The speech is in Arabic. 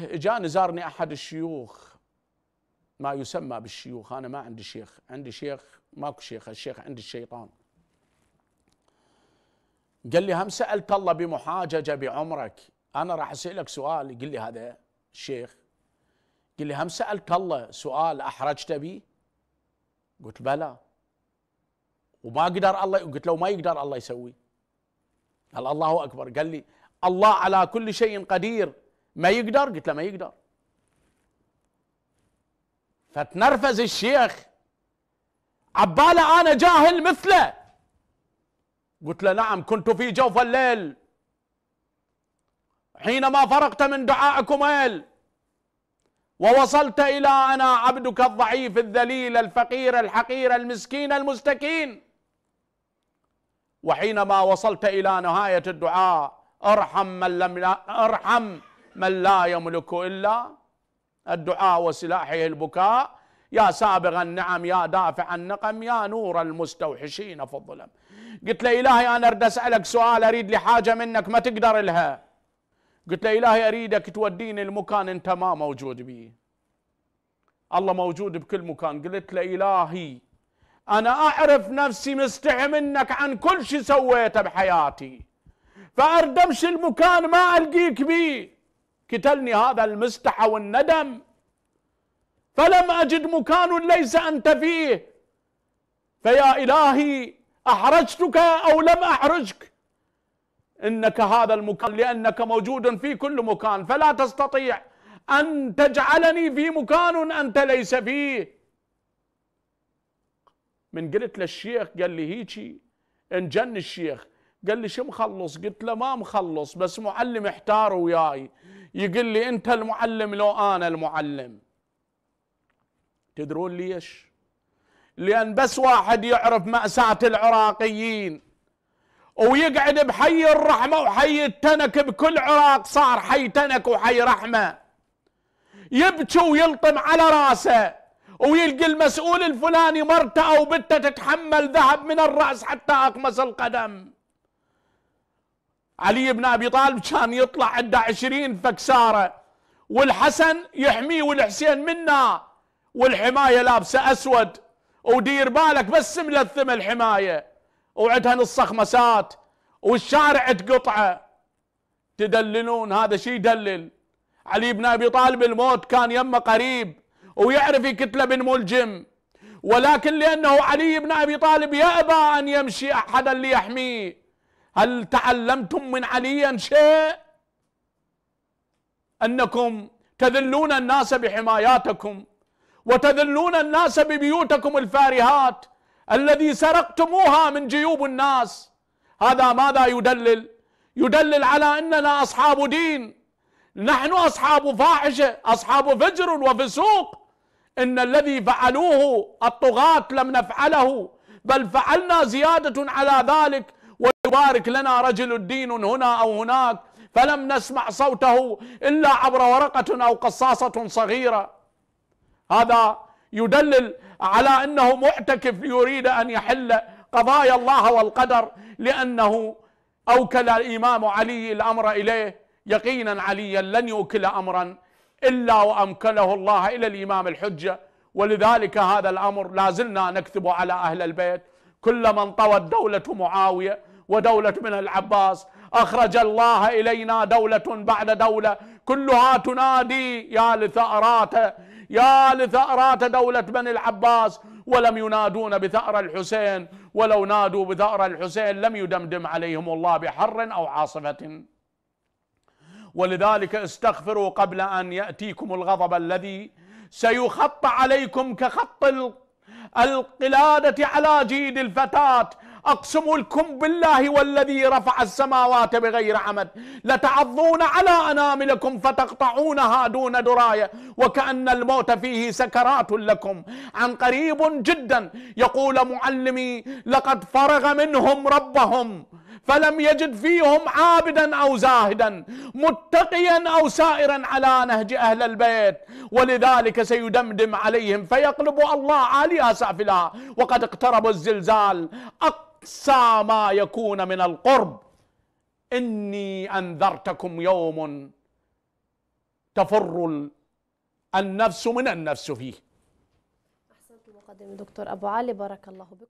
جاني زارني احد الشيوخ ما يسمى بالشيوخ انا ما عندي شيخ عندي شيخ ماكو شيخ الشيخ عند الشيطان قال لي هم سالت الله بمحاججه بعمرك انا راح اسالك سؤال قل لي هذا الشيخ قال لي هم سالت الله سؤال احرجت به قلت بلى وما قدر الله قلت لو ما يقدر الله يسوي قال الله اكبر قال لي الله على كل شيء قدير ما يقدر قلت له ما يقدر فتنرفز الشيخ عباله انا جاهل مثله قلت له نعم كنت في جوف الليل حينما فرغت من دعائكم ويل ووصلت الى انا عبدك الضعيف الذليل الفقير الحقير المسكين المستكين وحينما وصلت الى نهايه الدعاء ارحم من لم ارحم من لا يملك إلا الدعاء وسلاحه البكاء يا سابغ النعم يا دافع النقم يا نور المستوحشين في الظلم قلت له إلهي أنا أريد أسألك سؤال أريد لي حاجة منك ما تقدر لها قلت له إلهي أريدك توديني المكان أنت ما موجود به الله موجود بكل مكان قلت له إلهي أنا أعرف نفسي مستحي منك عن كل شيء سويته بحياتي فأردمش المكان ما ألقيك بيه كتلني هذا المستحى والندم فلم أجد مكان ليس أنت فيه فيا إلهي أحرجتك أو لم أحرجك إنك هذا المكان لأنك موجود في كل مكان فلا تستطيع أن تجعلني في مكان أنت ليس فيه من قلت للشيخ قال لي هيجي انجن الشيخ قال لي شو مخلص قلت له ما مخلص بس معلم احتار وياي يقول لي انت المعلم لو انا المعلم تدرون ليش لان بس واحد يعرف مأساة العراقيين ويقعد بحي الرحمة وحي التنك بكل عراق صار حي تنك وحي رحمة يبكي ويلطم على راسه ويلقي المسؤول الفلاني مرته او بنته تتحمل ذهب من الرأس حتى أقمص القدم علي بن ابي طالب كان يطلع عنده عشرين فكساره والحسن يحميه والحسين منا والحمايه لابسه اسود ودير بالك بس ملثم الحمايه وعدها نص خمسات والشارع تقطعه تدللون هذا شي يدلل علي بن ابي طالب الموت كان يمه قريب ويعرف يكتله بن ملجم ولكن لانه علي بن ابي طالب يأبى ان يمشي احدا ليحميه هل تعلمتم من علي شيء أنكم تذلون الناس بحماياتكم وتذلون الناس ببيوتكم الفارهات الذي سرقتموها من جيوب الناس هذا ماذا يدلل يدلل على أننا أصحاب دين نحن أصحاب فاحشة أصحاب فجر وفسوق إن الذي فعلوه الطغاة لم نفعله بل فعلنا زيادة على ذلك ويبارك لنا رجل دين هنا أو هناك فلم نسمع صوته إلا عبر ورقة أو قصاصة صغيرة هذا يدلل على أنه معتكف يريد أن يحل قضايا الله والقدر لأنه أوكل الإمام علي الأمر إليه يقينا عليا لن يؤكل أمرا إلا وأمكله الله إلى الإمام الحجة ولذلك هذا الأمر لا زلنا نكتب على أهل البيت كلما انطوت دولة معاوية ودولة من العباس أخرج الله إلينا دولة بعد دولة كلها تنادي يا لثأرات يا لثأرات دولة بني العباس ولم ينادون بثأر الحسين ولو نادوا بثأر الحسين لم يدمدم عليهم الله بحر أو عاصفة ولذلك استغفروا قبل أن يأتيكم الغضب الذي سيخط عليكم كخط القلادة على جيد الفتاة أقسم لكم بالله والذي رفع السماوات بغير عمد لتعضون على أناملكم فتقطعونها دون دراية وكأن الموت فيه سكرات لكم عن قريب جدا يقول معلمي لقد فرغ منهم ربهم فلم يجد فيهم عابدا او زاهدا متقيا او سائرا على نهج اهل البيت ولذلك سيدمدم عليهم فيقلب الله عاليا سافلها وقد اقترب الزلزال اقصى ما يكون من القرب اني انذرتكم يوم تفر النفس من النفس فيه أحسنت مقدمة دكتور أبو علي بارك الله بك